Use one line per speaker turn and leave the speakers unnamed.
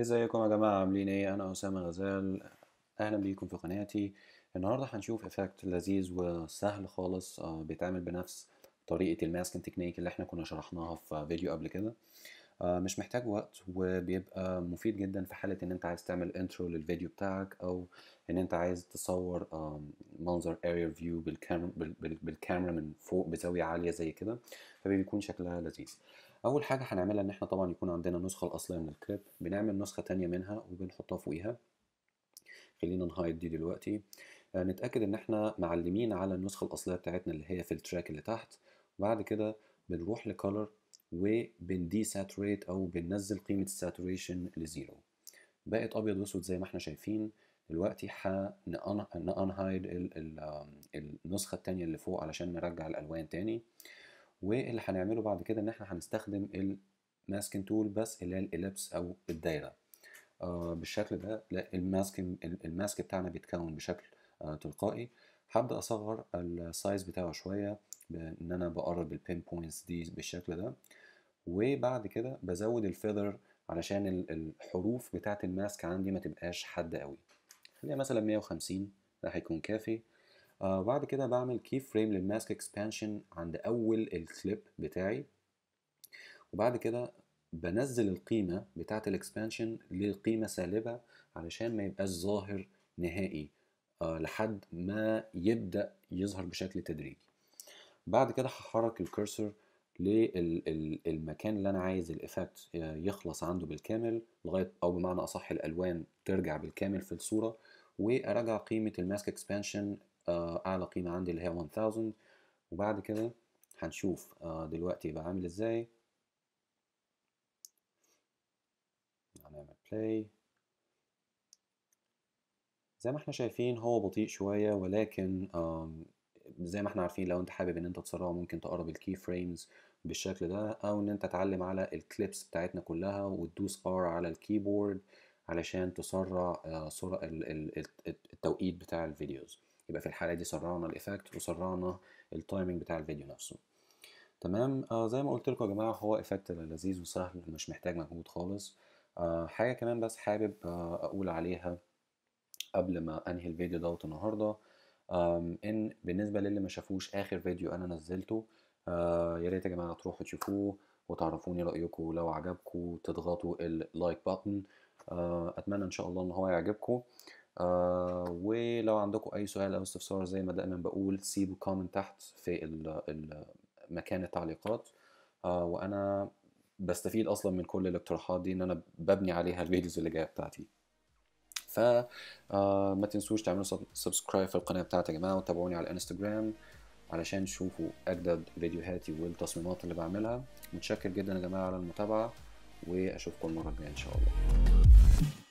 ازيكم يا جماعة عاملين ايه انا اسامة غزال اهلا بيكم في قناتي النهاردة هنشوف افكت لذيذ وسهل خالص آه، بيتعمل بنفس طريقة الماسكن تكنيك اللي احنا كنا شرحناها في فيديو قبل كده آه، مش محتاج وقت وبيبقى مفيد جدا في حالة ان انت عايز تعمل انترو للفيديو بتاعك او ان انت عايز تصور منظر اريا فيو بالكاميرا من فوق بزاوية عالية زي كده فبيكون شكلها لذيذ اول حاجه هنعملها ان احنا طبعا يكون عندنا النسخه الاصليه من الكريب بنعمل نسخه تانية منها وبنحطها فوقيها خلينا نهايد دي دلوقتي آه نتاكد ان احنا معلمين على النسخه الاصليه بتاعتنا اللي هي في التراك اللي تحت وبعد كده بنروح لكولر وبندي ساتوريت او بننزل قيمه الساتوريشن لزيرو بقت ابيض واسود زي ما احنا شايفين دلوقتي هنانهايد النسخه التانية اللي فوق علشان نرجع الالوان تاني واللي هنعمله بعد كده ان احنا هنستخدم الماسكن تول بس اللي هي الاليبس او الدايره آه، بالشكل ده الماسك الماسك بتاعنا بيتكون بشكل آه، تلقائي هبدا اصغر السايز بتاعه شويه بان انا بقرب البين بوينتس دي بالشكل ده وبعد كده بزود الفيذر علشان الحروف بتاعه الماسك عندي ما تبقاش حاده قوي خليها مثلا 150 ده هيكون كافي آه، بعد كده بعمل كي فريم للماسك اكسبانشن عند اول الكليب بتاعي وبعد كده بنزل القيمه بتاعه الاكسبانشن لقيمه سالبه علشان ما يبقاش ظاهر نهائي آه، لحد ما يبدا يظهر بشكل تدريجي بعد كده هحرك الكرسر للمكان اللي انا عايز الايفكت آه، يخلص عنده بالكامل لغايه او بمعنى اصح الالوان ترجع بالكامل في الصوره واراجع قيمه الماسك اكسبانشن آه، اعلى قيمة عندي اللي هي 1000 وبعد كده هنشوف آه، دلوقتي يبقى عامل ازاي هنعمل بلاي زي ما احنا شايفين هو بطيء شوية ولكن زي ما احنا عارفين لو انت حابب ان انت تسرعه ممكن تقرب الكي فريمز بالشكل ده او ان انت تعلم على الكليبس بتاعتنا كلها وتدوس ار على الكيبورد علشان تسرع آه، التوقيت بتاع الفيديوز يبقى في الحاله دي سرعنا الايفكت وسرعنا التايمنج بتاع الفيديو نفسه تمام آه زي ما قلت لكم يا جماعه هو ايفكت لذيذ وسهل مش محتاج مجهود خالص آه حاجه كمان بس حابب آه اقول عليها قبل ما انهي الفيديو دوت النهارده ان بالنسبه للي ما شافوش اخر فيديو انا نزلته آه، يا ريت يا جماعه تروحوا تشوفوه وتعرفوني رايكم لو عجبكم تضغطوا اللايك بutton آه، اتمنى ان شاء الله ان هو يعجبكم آه، ولو عندكم اي سؤال او استفسار زي ما دايما بقول سيبوا كومنت تحت في مكان التعليقات آه، وانا بستفيد اصلا من كل الاقتراحات دي ان انا ببني عليها الفيديوز اللي جايه بتاعتي ف آه، ما تنسوش تعملوا سبسكرايب في القناه بتاعتي يا جماعه وتابعوني على الانستجرام علشان تشوفوا اجدد فيديوهاتي والتصميمات اللي بعملها متشكر جدا يا جماعه على المتابعه واشوفكم المره الجايه ان شاء الله